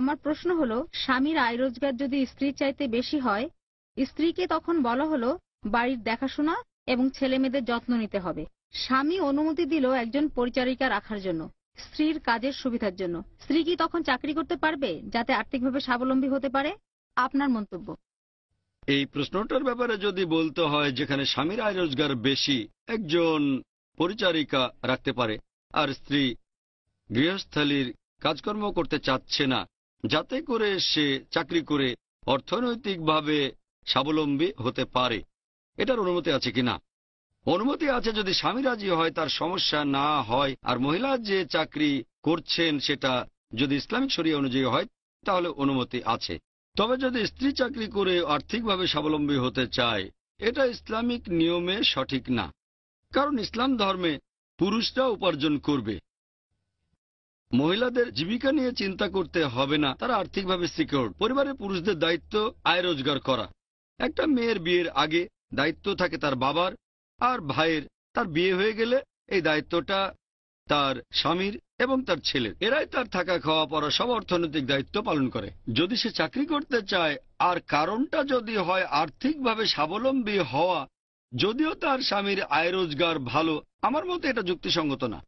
আমার প্রশ্ন হলো স্বামীর আয় রোজগার যদি স্ত্রীর চাইতে বেশি হয় স্ত্রীকে তখন বলা হলো বাড়ির দেখাশোনা এবং ছেলে মেয়েদের যত্ন নিতে হবে স্বামী অনুমতি দিল একজন পরিচারিকা রাখার জন্য স্ত্রীর কাজের সুবিধার জন্য স্ত্রী কি তখন চাকরি করতে পারবে যাতে আর্থিকভাবে স্বাবলম্বী হতে পারে আপনার মন্তব্য এই প্রশ্নটার ব্যাপারে যদি বলতে হয় যেখানে স্বামীর আয় রোজগার বেশি একজন পরিচারিকা রাখতে পারে আর স্ত্রী গৃহস্থালির কাজকর্ম করতে চাচ্ছে না যাতে করে সে চাকরি করে অর্থনৈতিকভাবে স্বাবলম্বী হতে পারে এটার অনুমতি আছে কি না অনুমতি আছে যদি স্বামী রাজি হয় তার সমস্যা না হয় আর মহিলা যে চাকরি করছেন সেটা যদি ইসলামিক শরীয় অনুযায়ী হয় তাহলে অনুমতি আছে তবে যদি স্ত্রী চাকরি করে আর্থিকভাবে স্বাবলম্বী হতে চায় এটা ইসলামিক নিয়মে সঠিক না কারণ ইসলাম ধর্মে পুরুষরা উপার্জন করবে মহিলাদের জীবিকা নিয়ে চিন্তা করতে হবে না তারা আর্থিকভাবে সিকিউর পরিবারের পুরুষদের দায়িত্ব আয় রোজগার করা একটা মেয়ের বিয়ের আগে দায়িত্ব থাকে তার বাবার আর ভাইয়ের তার বিয়ে হয়ে গেলে এই দায়িত্বটা তার স্বামীর এবং তার ছেলের এরাই তার থাকা খাওয়া পড়া সব অর্থনৈতিক দায়িত্ব পালন করে যদি সে চাকরি করতে চায় আর কারণটা যদি হয় আর্থিকভাবে স্বাবলম্বী হওয়া যদিও তার স্বামীর আয় রোজগার ভালো আমার মতে এটা যুক্তিসঙ্গত না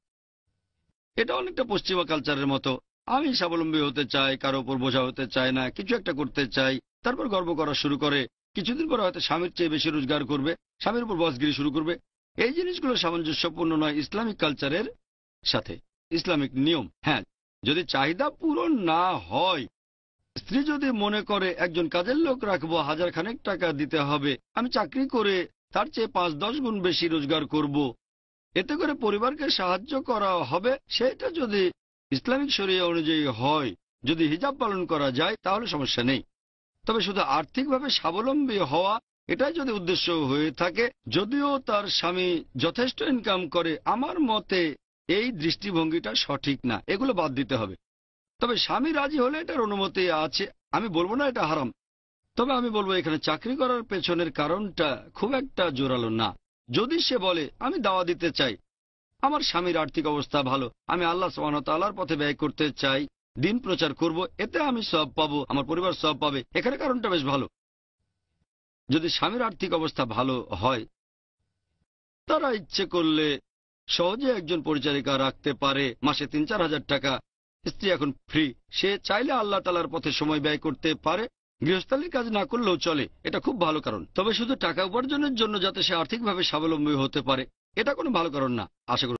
এটা অনেকটা পশ্চিমা কালচারের মতো আমি স্বাবলম্বী হতে চাই কারো উপর বোঝা হতে চাই না কিছু একটা করতে চাই তারপর গর্ব করা শুরু করে কিছুদিন পরে হয়তো স্বামীর চেয়ে বেশি রোজগার করবে স্বামীর উপর বসগিরি শুরু করবে এই জিনিসগুলো সামঞ্জস্যপূর্ণ নয় ইসলামিক কালচারের সাথে ইসলামিক নিয়ম হ্যাঁ যদি চাহিদা পূরণ না হয় স্ত্রী যদি মনে করে একজন কাজের লোক রাখবো হাজার খানেক টাকা দিতে হবে আমি চাকরি করে তার চেয়ে পাঁচ দশ গুণ বেশি রোজগার করব। এতে করে পরিবারকে সাহায্য করা হবে সেটা যদি ইসলামিক শরিয়া অনুযায়ী হয় যদি হিজাব পালন করা যায় তাহলে সমস্যা নেই তবে শুধু আর্থিকভাবে স্বাবলম্বী হওয়া এটাই যদি উদ্দেশ্য হয়ে থাকে যদিও তার স্বামী যথেষ্ট ইনকাম করে আমার মতে এই দৃষ্টিভঙ্গিটা সঠিক না এগুলো বাদ দিতে হবে তবে স্বামী রাজি হলে এটার অনুমতি আছে আমি বলবো না এটা হারাম তবে আমি বলবো এখানে চাকরি করার পেছনের কারণটা খুব একটা জোরালো না যদি সে বলে আমি দাওয়া দিতে চাই আমার স্বামীর আর্থিক অবস্থা ভালো আমি আল্লাহ সোহানতালার পথে ব্যয় করতে চাই দিন প্রচার করব এতে আমি সব পাবো আমার পরিবার সব পাবে এখানে কারণটা বেশ ভালো যদি স্বামীর আর্থিক অবস্থা ভালো হয় তারা ইচ্ছে করলে সহজে একজন পরিচারিকা রাখতে পারে মাসে তিন চার হাজার টাকা স্ত্রী এখন ফ্রি সে চাইলে আল্লাহ তালার পথে সময় ব্যয় করতে পারে গৃহস্থালির কাজ না করলেও চলে এটা খুব ভালো কারণ তবে শুধু টাকা উপার্জনের জন্য যাতে সে আর্থিকভাবে স্বাবলম্বী হতে পারে এটা কোনো ভালো কারণ না আশা